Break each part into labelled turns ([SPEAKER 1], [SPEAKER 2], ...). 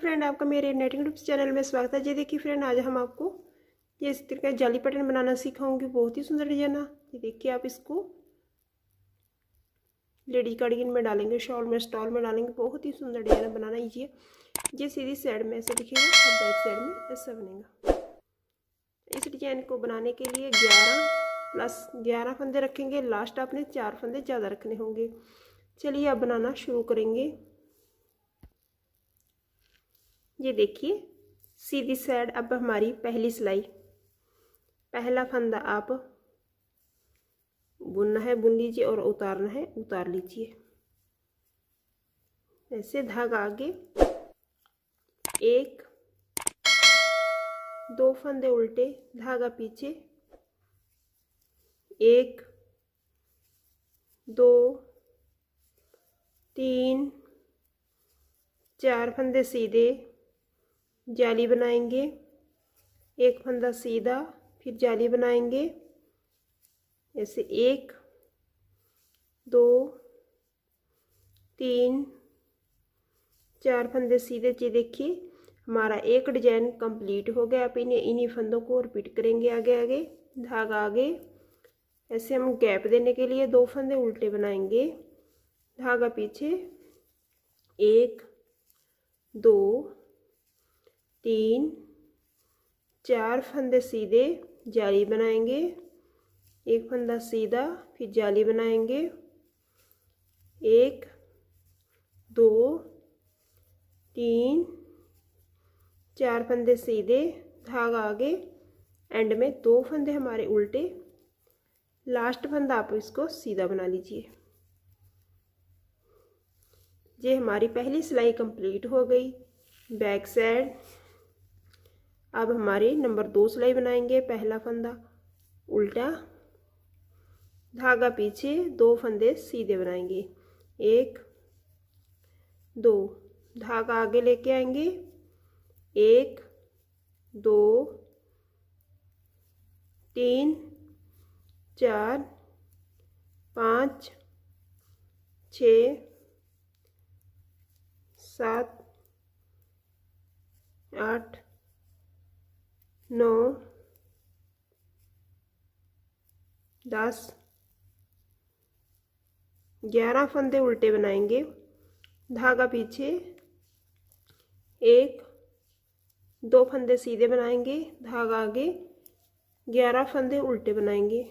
[SPEAKER 1] friend आपका मेरे netting tips channel में स्वागत है ये देखिए फ्रेंड आज हम आपको ये इस तरीके जाली पैटर्न बनाना सिखाऊंगी बहुत ही सुंदर डिजाइन ये देखिए आप इसको लेडी कार्डिगन में डालेंगे शॉल में स्टॉल में डालेंगे बहुत ही सुंदर डिजाइन बनाना ये ये सीधी साइड में ऐसे दिखेगा और बैक साइड में ऐसा बनेगा इस डिजाइन को बनाने के लिए ग्यारह प्लस ग्यारह फंदे रखेंगे लास्ट आपने चार फंदे ज़्यादा रखने होंगे चलिए आप बनाना शुरू करेंगे ये देखिए सीधी साइड अब हमारी पहली सिलाई पहला फंदा आप बुनना है बुन लीजिए और उतारना है उतार लीजिए ऐसे धागा आगे एक दो फंदे उल्टे धागा पीछे एक दो तीन चार फंदे सीधे जाली बनाएंगे एक फंदा सीधा फिर जाली बनाएंगे ऐसे एक दो तीन चार फंदे सीधे जी देखिए हमारा एक डिजाइन कंप्लीट हो गया आप इन्हें इन्हीं फंदों को रिपीट करेंगे आगे आगे धागा आगे ऐसे हम गैप देने के लिए दो फंदे उल्टे बनाएंगे धागा पीछे एक दो तीन चार फंदे सीधे जाली बनाएंगे एक फंदा सीधा फिर जाली बनाएंगे एक दो तीन चार फंदे सीधे धागा आगे एंड में दो फंदे हमारे उल्टे लास्ट फंदा आप इसको सीधा बना लीजिए ये हमारी पहली सिलाई कंप्लीट हो गई बैक साइड अब हमारे नंबर दो सिलाई बनाएंगे पहला फंदा उल्टा धागा पीछे दो फंदे सीधे बनाएंगे एक दो धागा आगे लेके आएंगे एक दो तीन चार पाँच छ सात आठ नौ दस ग्यारह फंदे उल्टे बनाएंगे धागा पीछे एक दो फंदे सीधे बनाएंगे धागा आगे ग्यारह फंदे उल्टे बनाएंगे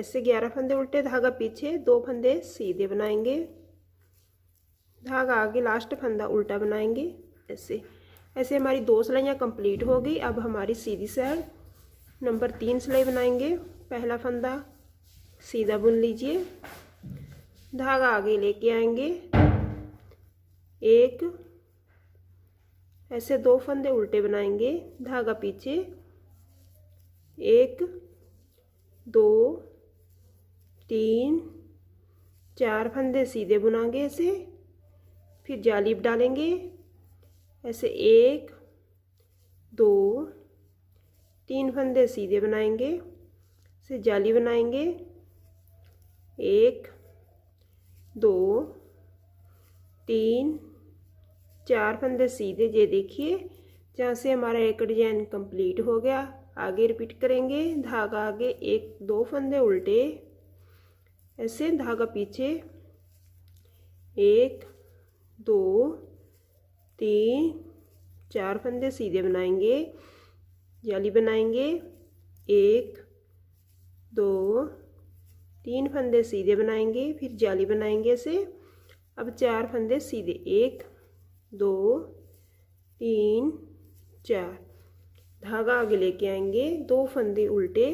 [SPEAKER 1] ऐसे ग्यारह फंदे उल्टे धागा पीछे दो फंदे सीधे बनाएंगे धागा आगे लास्ट फंदा उल्टा बनाएंगे ऐसे ऐसे हमारी दो सिलाइयाँ कंप्लीट हो गई अब हमारी सीधी साइड नंबर तीन सिलाई बनाएंगे पहला फंदा सीधा बुन लीजिए धागा आगे लेके आएंगे एक ऐसे दो फंदे उल्टे बनाएंगे धागा पीछे एक दो तीन चार फंदे सीधे बुनाएंगे ऐसे फिर जालीब डालेंगे ऐसे एक दो तीन फंदे सीधे बनाएंगे से जाली बनाएंगे एक दो तीन चार फंदे सीधे ये देखिए जहाँ से हमारा एक डिजाइन कंप्लीट हो गया आगे रिपीट करेंगे धागा आगे एक दो फंदे उल्टे ऐसे धागा पीछे एक दो तीन चार फंदे सीधे बनाएंगे जाली बनाएंगे एक दो तीन फंदे सीधे बनाएंगे फिर जाली बनाएंगे ऐसे अब चार फंदे सीधे एक दो तीन चार धागा आगे लेके आएंगे दो फंदे उल्टे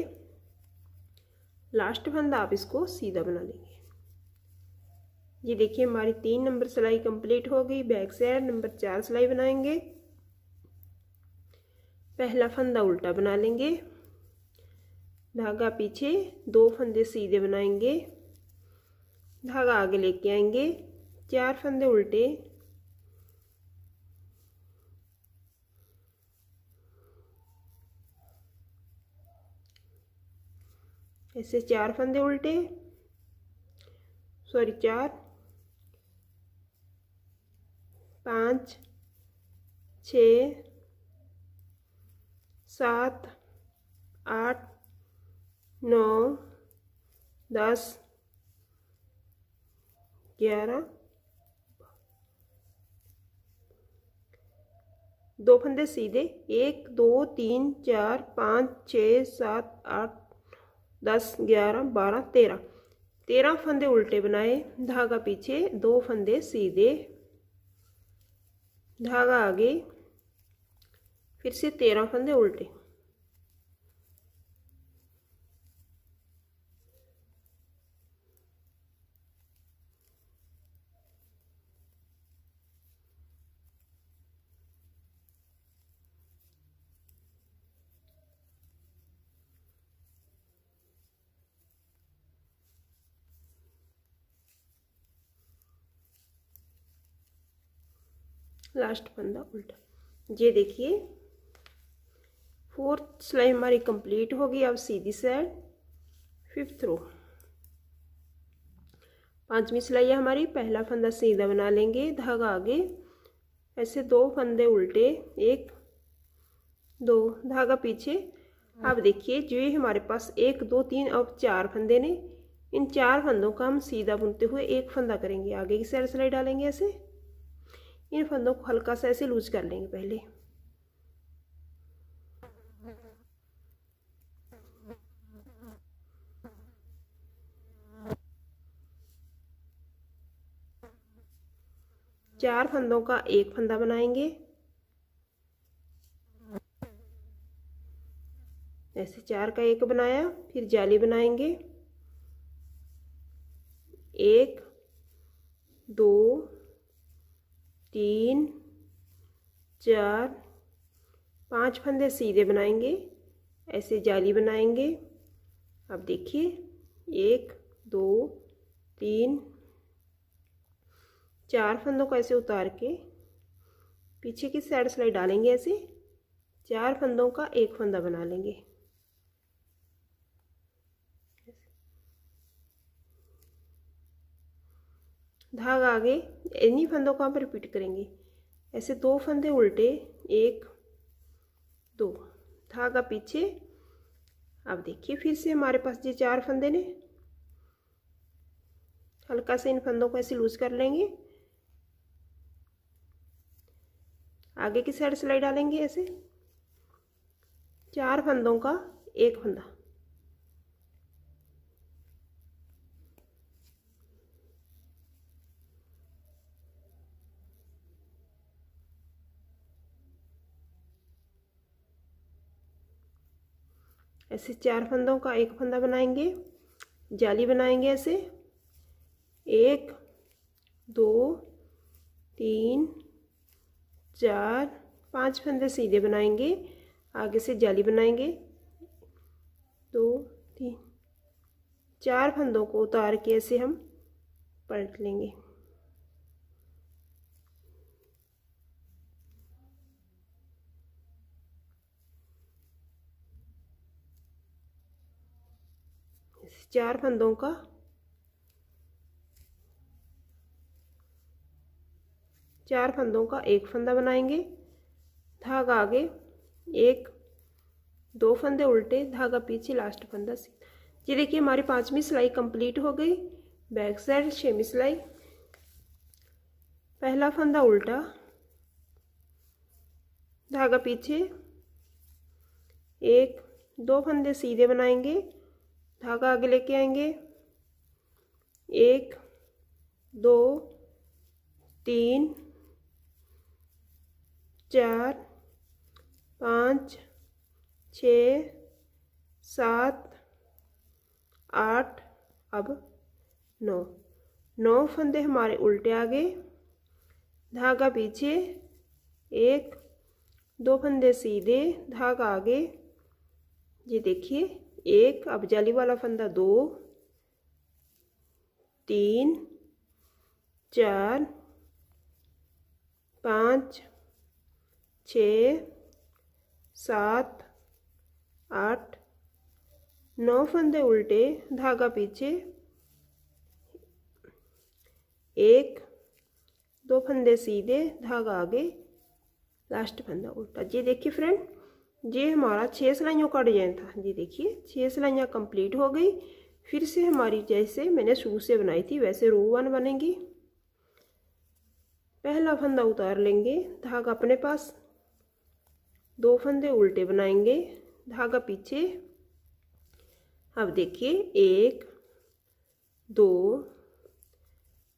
[SPEAKER 1] लास्ट फंदा आप इसको सीधा बना लेंगे ये देखिए हमारी तीन नंबर सिलाई कंप्लीट हो गई बैक साइड नंबर चार सिलाई बनाएंगे पहला फंदा उल्टा बना लेंगे धागा पीछे दो फंदे सीधे बनाएंगे धागा आगे लेके आएंगे चार फंदे उल्टे ऐसे चार फंदे उल्टे सॉरी चार पाँच छ सात आठ नौ दस ग्यारह दो फंदे सीधे एक दो तीन चार पाँच छ सात आठ दस ग्यारह बारह तेरह तेरह फंदे उल्टे बनाए धागा पीछे दो फंदे सीधे धागा आगे फिर से तेरह फंदे उल्टे लास्ट फंदा उल्टा ये देखिए फोर्थ सिलाई हमारी कंप्लीट होगी अब सीधी साइड फिफ्थ रो पांचवी सिलाई है हमारी पहला फंदा सीधा बना लेंगे धागा आगे ऐसे दो फंदे उल्टे एक दो धागा पीछे अब देखिए जो ये हमारे पास एक दो तीन अब चार फंदे ने इन चार फंदों का हम सीधा बुनते हुए एक फंदा करेंगे आगे की साइड सिलाई डालेंगे ऐसे इन फंदों को हल्का सा ऐसे लूज कर लेंगे पहले चार फंदों का एक फंदा बनाएंगे ऐसे चार का एक बनाया फिर जाली बनाएंगे चार पांच फंदे सीधे बनाएंगे ऐसे जाली बनाएंगे अब देखिए एक दो तीन चार फंदों को ऐसे उतार के पीछे की साइड सिलाई डालेंगे ऐसे चार फंदों का एक फंदा बना लेंगे धागा आगे इन्हीं फंदों को हम रिपीट करेंगे ऐसे दो फंदे उल्टे एक दो धागा पीछे अब देखिए फिर से हमारे पास ये चार फंदे ने हल्का से इन फंदों को ऐसे लूज कर लेंगे आगे की साइड सिलाई डालेंगे ऐसे चार फंदों का एक फंदा ऐसे चार फंदों का एक फंदा बनाएंगे जाली बनाएंगे ऐसे एक दो तीन चार पांच फंदे सीधे बनाएंगे आगे से जाली बनाएंगे दो तीन चार फंदों को उतार के ऐसे हम पलट लेंगे चार फंदों का चार फंदों का एक फंदा बनाएंगे धागा आगे एक दो फंदे उल्टे धागा पीछे लास्ट फंदा ये देखिए हमारी पांचवी सिलाई कंप्लीट हो गई बैक साइड छवी सिलाई पहला फंदा उल्टा धागा पीछे एक दो फंदे सीधे बनाएंगे धागा आगे लेके आएंगे एक दो तीन चार पाँच छ सात आठ अब नौ नौ फंदे हमारे उल्टे आ गए धागा पीछे एक दो फंदे सीधे धागा आगे ये देखिए एक अब जाली वाला फंदा दो तीन चार पाँच छ सात आठ नौ फंदे उल्टे धागा पीछे एक दो फंदे सीधे धागा आगे लास्ट फंदा उल्टा जी देखिए फ्रेंड ये हमारा छः सिलाइयों का डिजाइन था ये देखिए छः सिलाइयाँ कंप्लीट हो गई फिर से हमारी जैसे मैंने शुरू से बनाई थी वैसे रो वन बनेगी पहला फंदा उतार लेंगे धागा अपने पास दो फंदे उल्टे बनाएंगे धागा पीछे अब देखिए एक दो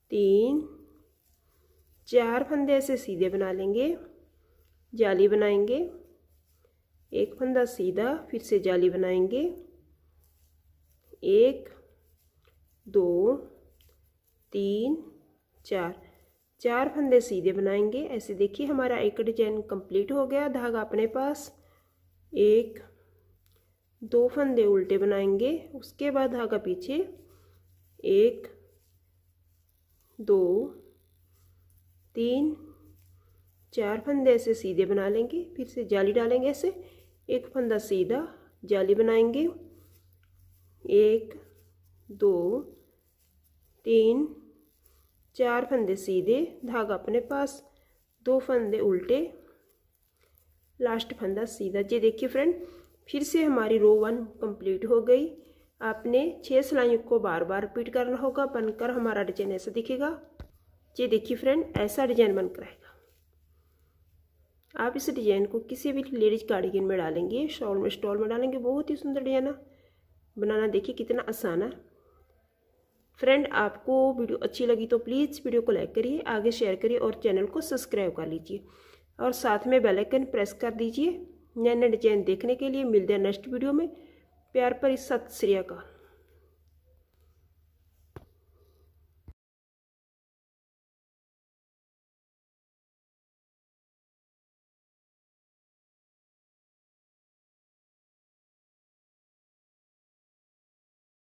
[SPEAKER 1] तीन चार फंदे ऐसे सीधे बना लेंगे जाली बनाएंगे एक फंदा सीधा फिर से जाली बनाएंगे एक दो तीन चार चार फंदे सीधे बनाएंगे ऐसे देखिए हमारा एक डिजाइन कंप्लीट हो गया धागा अपने पास एक दो फंदे उल्टे बनाएंगे उसके बाद धागा पीछे एक दो तीन चार फंदे ऐसे सीधे बना लेंगे फिर से जाली डालेंगे ऐसे एक फंदा सीधा जाली बनाएंगे एक दो तीन चार फंदे सीधे धागा अपने पास दो फंदे उल्टे लास्ट फंदा सीधा ये देखिए फ्रेंड फिर से हमारी रो वन कंप्लीट हो गई आपने छः सिलाइयों को बार बार रिपीट करना होगा बनकर हमारा डिजाइन ऐसा दिखेगा ये देखिए फ्रेंड ऐसा डिजाइन बनकर है आप इस डिज़ाइन को किसी भी लेडीज कार्डिगन में डालेंगे शॉल में स्टॉल में डालेंगे बहुत ही सुंदर डिज़ाइन है बनाना देखिए कितना आसान है फ्रेंड आपको वीडियो अच्छी लगी तो प्लीज़ वीडियो को लाइक करिए आगे शेयर करिए और चैनल को सब्सक्राइब कर लीजिए और साथ में बेल आइकन प्रेस कर दीजिए नए नए डिजाइन देखने के लिए मिलते हैं नेक्स्ट वीडियो में प्यार पर इस सत श्री अकाल